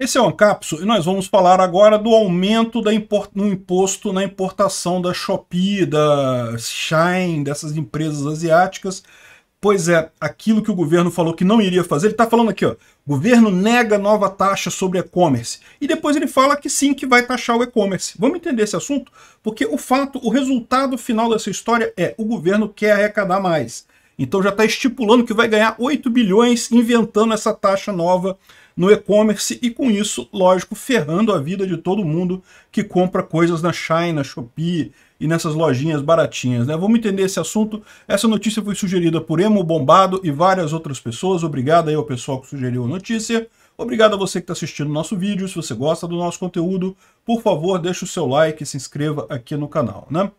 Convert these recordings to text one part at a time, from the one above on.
Esse é o Ancapso e nós vamos falar agora do aumento da import, no imposto na importação da Shopee, da Shine, dessas empresas asiáticas. Pois é, aquilo que o governo falou que não iria fazer, ele está falando aqui, ó, governo nega nova taxa sobre e-commerce. E depois ele fala que sim, que vai taxar o e-commerce. Vamos entender esse assunto? Porque o fato, o resultado final dessa história é o governo quer arrecadar mais. Então já está estipulando que vai ganhar 8 bilhões inventando essa taxa nova no e-commerce e com isso, lógico, ferrando a vida de todo mundo que compra coisas na China, Shopee e nessas lojinhas baratinhas, né? Vamos entender esse assunto. Essa notícia foi sugerida por Emo Bombado e várias outras pessoas. Obrigado aí ao pessoal que sugeriu a notícia. Obrigado a você que está assistindo o nosso vídeo. Se você gosta do nosso conteúdo, por favor, deixe o seu like e se inscreva aqui no canal, né?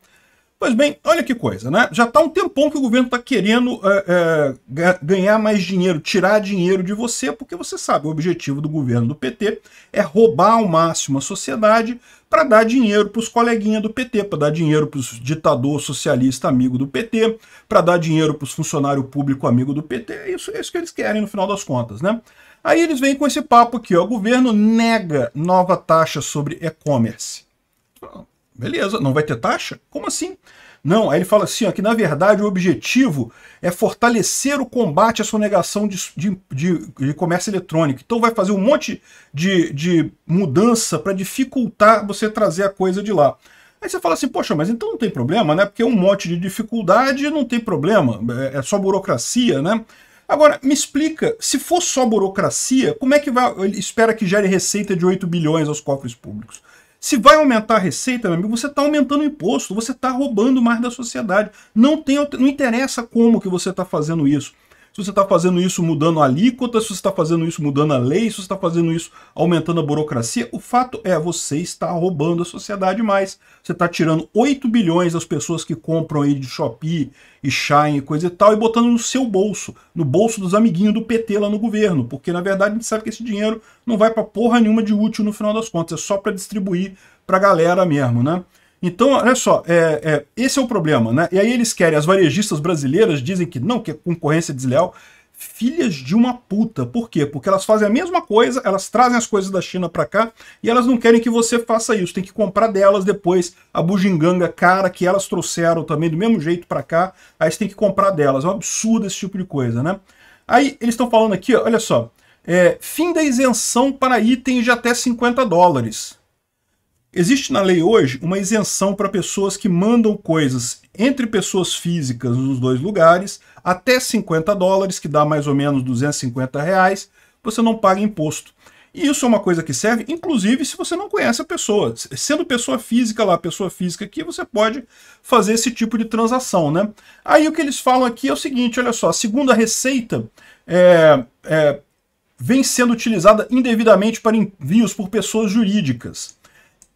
Pois bem, olha que coisa, né? Já está um tempão que o governo está querendo é, é, ganhar mais dinheiro, tirar dinheiro de você, porque você sabe, o objetivo do governo do PT é roubar ao máximo a sociedade para dar dinheiro para os coleguinhas do PT, para dar dinheiro para os ditador socialista amigo do PT, para dar dinheiro para os funcionários público amigo do PT. É isso, é isso que eles querem no final das contas, né? Aí eles vêm com esse papo aqui, ó, o governo nega nova taxa sobre e-commerce. Beleza, não vai ter taxa? Como assim? Não, aí ele fala assim, ó, que na verdade o objetivo é fortalecer o combate à sonegação de, de, de, de comércio eletrônico. Então vai fazer um monte de, de mudança para dificultar você trazer a coisa de lá. Aí você fala assim, poxa, mas então não tem problema, né? Porque é um monte de dificuldade, não tem problema, é, é só burocracia, né? Agora, me explica, se for só burocracia, como é que vai, ele espera que gere receita de 8 bilhões aos cofres públicos? Se vai aumentar a receita, meu amigo, você está aumentando o imposto, você está roubando mais da sociedade. Não, tem, não interessa como que você está fazendo isso se você está fazendo isso mudando a alíquota, se você está fazendo isso mudando a lei, se você está fazendo isso aumentando a burocracia. O fato é, você está roubando a sociedade mais. Você está tirando 8 bilhões das pessoas que compram aí de Shopee e Shine e coisa e tal, e botando no seu bolso, no bolso dos amiguinhos do PT lá no governo, porque na verdade a gente sabe que esse dinheiro não vai para porra nenhuma de útil no final das contas, é só para distribuir para a galera mesmo, né? Então, olha só, é, é, esse é o problema, né? E aí eles querem, as varejistas brasileiras dizem que não, que é concorrência desleal. Filhas de uma puta. Por quê? Porque elas fazem a mesma coisa, elas trazem as coisas da China para cá e elas não querem que você faça isso. Tem que comprar delas depois a bujinganga cara que elas trouxeram também do mesmo jeito para cá. Aí você tem que comprar delas. É um absurdo esse tipo de coisa, né? Aí eles estão falando aqui, olha só. É, fim da isenção para itens de até 50 dólares. Existe na lei hoje uma isenção para pessoas que mandam coisas entre pessoas físicas nos dois lugares até 50 dólares, que dá mais ou menos 250 reais, você não paga imposto. E isso é uma coisa que serve, inclusive, se você não conhece a pessoa. Sendo pessoa física lá, pessoa física aqui, você pode fazer esse tipo de transação, né? Aí o que eles falam aqui é o seguinte, olha só, segundo a Receita, é, é, vem sendo utilizada indevidamente para envios por pessoas jurídicas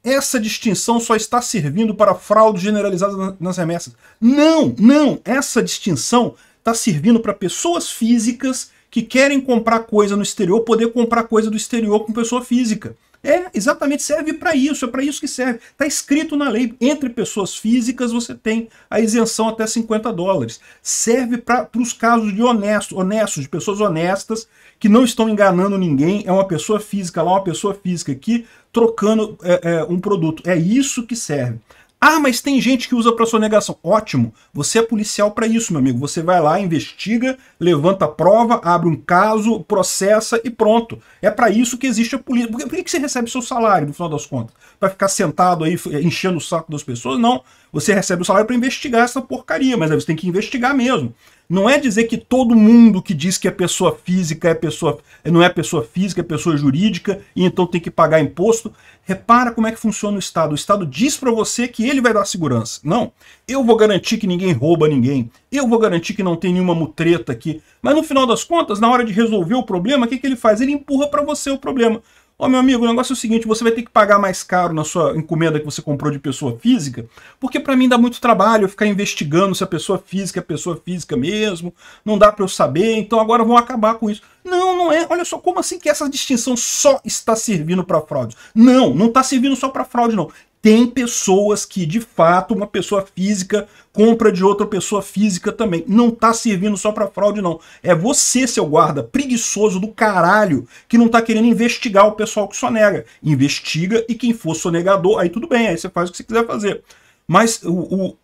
essa distinção só está servindo para fraude generalizada nas remessas. Não, não! Essa distinção está servindo para pessoas físicas que querem comprar coisa no exterior poder comprar coisa do exterior com pessoa física. É, exatamente, serve para isso, é para isso que serve. Está escrito na lei, entre pessoas físicas você tem a isenção até 50 dólares. Serve para os casos de honestos, honestos, de pessoas honestas, que não estão enganando ninguém, é uma pessoa física lá, uma pessoa física aqui, trocando é, é, um produto. É isso que serve. Ah, mas tem gente que usa para sonegação. Ótimo, você é policial para isso, meu amigo. Você vai lá, investiga, levanta a prova, abre um caso, processa e pronto. É para isso que existe a polícia. Por que você recebe seu salário, no final das contas? Para ficar sentado aí enchendo o saco das pessoas? Não. Você recebe o salário para investigar essa porcaria, mas aí você tem que investigar mesmo. Não é dizer que todo mundo que diz que é pessoa física é pessoa, não é pessoa física, é pessoa jurídica e então tem que pagar imposto. Repara como é que funciona o Estado. O Estado diz para você que ele vai dar segurança. Não, eu vou garantir que ninguém rouba ninguém. Eu vou garantir que não tem nenhuma mutreta aqui. Mas no final das contas, na hora de resolver o problema, o que, que ele faz? Ele empurra para você o problema oh, meu amigo, o negócio é o seguinte, você vai ter que pagar mais caro na sua encomenda que você comprou de pessoa física, porque para mim dá muito trabalho ficar investigando se a pessoa física é pessoa física mesmo, não dá para eu saber, então agora vão acabar com isso. Não, não é. Olha só, como assim que essa distinção só está servindo para fraude? Não, não está servindo só para fraude não tem pessoas que, de fato, uma pessoa física compra de outra pessoa física também. Não tá servindo só para fraude, não. É você, seu guarda, preguiçoso do caralho, que não tá querendo investigar o pessoal que sonega. Investiga e quem for sonegador, aí tudo bem, aí você faz o que você quiser fazer. Mas o, o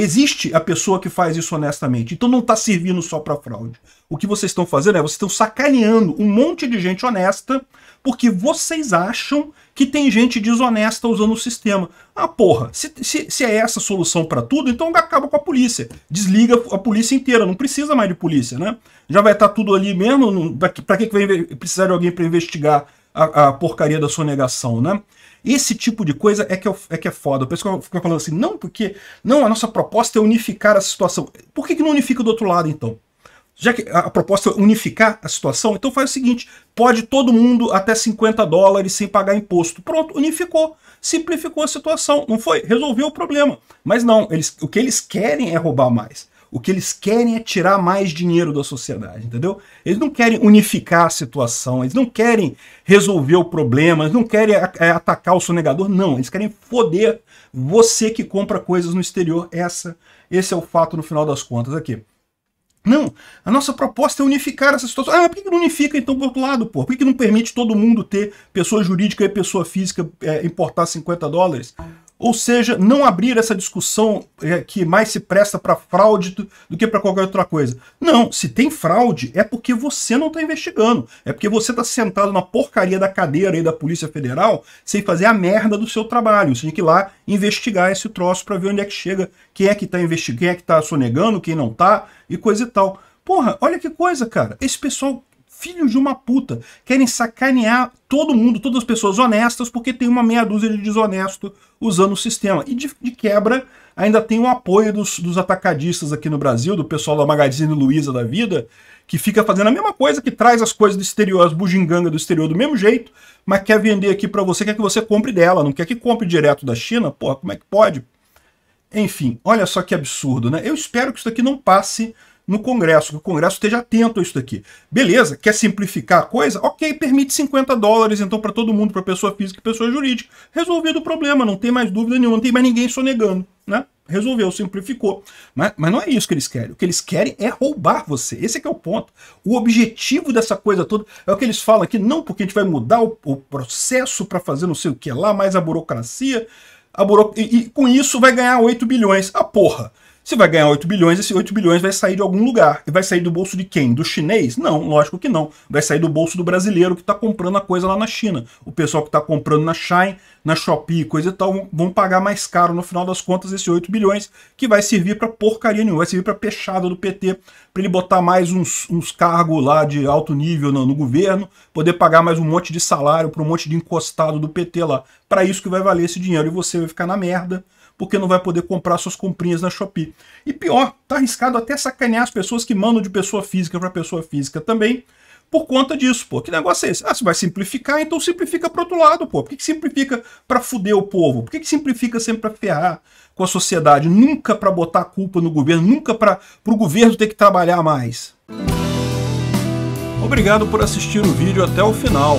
Existe a pessoa que faz isso honestamente. Então não está servindo só para fraude. O que vocês estão fazendo é vocês estão sacaneando um monte de gente honesta porque vocês acham que tem gente desonesta usando o sistema. Ah, porra, se, se, se é essa a solução para tudo, então acaba com a polícia. Desliga a polícia inteira, não precisa mais de polícia, né? Já vai estar tá tudo ali mesmo, para que, que vai precisar de alguém para investigar a, a porcaria da sonegação, né? Esse tipo de coisa é que é, é, que é foda. O pessoal fica falando assim, não, porque não, a nossa proposta é unificar a situação. Por que, que não unifica do outro lado, então? Já que a proposta é unificar a situação, então faz o seguinte: pode todo mundo até 50 dólares sem pagar imposto. Pronto, unificou, simplificou a situação, não foi? Resolveu o problema. Mas não, eles, o que eles querem é roubar mais. O que eles querem é tirar mais dinheiro da sociedade, entendeu? Eles não querem unificar a situação, eles não querem resolver o problema, eles não querem é, atacar o sonegador, não. Eles querem foder você que compra coisas no exterior. Essa, esse é o fato no final das contas aqui. Não, a nossa proposta é unificar essa situação. Ah, mas por que, não unifica então por outro lado, pô? Por que, não permite todo mundo ter pessoa jurídica e pessoa física é, importar 50 dólares? ou seja, não abrir essa discussão é, que mais se presta para fraude do, que para qualquer outra coisa. Não, se tem fraude é porque você não está investigando, é porque você está sentado na porcaria da cadeira aí da Polícia Federal sem fazer a merda do seu trabalho. Você tem que ir lá investigar esse troço para ver onde é que chega, quem é que está investigando, quem é que está sonegando, quem não está e coisa e tal. Porra, olha que coisa, cara. Esse pessoal filhos de uma puta. Querem sacanear todo mundo, todas as pessoas honestas, porque tem uma meia dúzia de desonesto usando o sistema. E de, de quebra, ainda tem o apoio dos, dos, atacadistas aqui no Brasil, do pessoal da Magazine Luiza da vida, que fica fazendo a mesma coisa, que traz as coisas do exterior, as bugigangas do exterior do mesmo jeito, mas quer vender aqui para você, quer que você compre dela, não quer que compre direto da China? Porra, como é que pode? Enfim, olha só que absurdo, né? Eu espero que isso aqui não passe no Congresso, que o Congresso esteja atento a isso daqui. Beleza, quer simplificar a coisa? Ok, permite 50 dólares então para todo mundo, para pessoa física e pessoa jurídica. Resolvido o problema, não tem mais dúvida nenhuma, não tem mais ninguém sonegando, né? Resolveu, simplificou. Mas, mas não é isso que eles querem. O que eles querem é roubar você. Esse é que é o ponto. O objetivo dessa coisa toda é o que eles falam aqui, não porque a gente vai mudar o, o processo para fazer não sei o que lá, mais a burocracia. A buro... e, e com isso vai ganhar 8 bilhões. A ah, porra! Se vai ganhar 8 bilhões, esse 8 bilhões vai sair de algum lugar. E vai sair do bolso de quem? Do chinês? Não, lógico que não. Vai sair do bolso do brasileiro que está comprando a coisa lá na China. O pessoal que está comprando na Shine, na Shopee, coisa e tal, vão pagar mais caro no final das contas esse 8 bilhões, que vai servir para porcaria nenhuma, vai servir para peixada do PT, para ele botar mais uns, uns cargos lá de alto nível no, no governo, poder pagar mais um monte de salário para um monte de encostado do PT lá. Para isso que vai valer esse dinheiro e você vai ficar na merda, porque não vai poder comprar suas comprinhas na Shopee. E pior, tá arriscado até sacanear as pessoas que mandam de pessoa física para pessoa física também, por conta disso, pô. Que negócio é esse? Ah, você vai simplificar, então simplifica para outro lado, pô. Por que, que simplifica para fuder o povo? Por que, que simplifica sempre para ferrar com a sociedade? Nunca para botar a culpa no governo, nunca para o governo ter que trabalhar mais. Obrigado por assistir o vídeo até o final.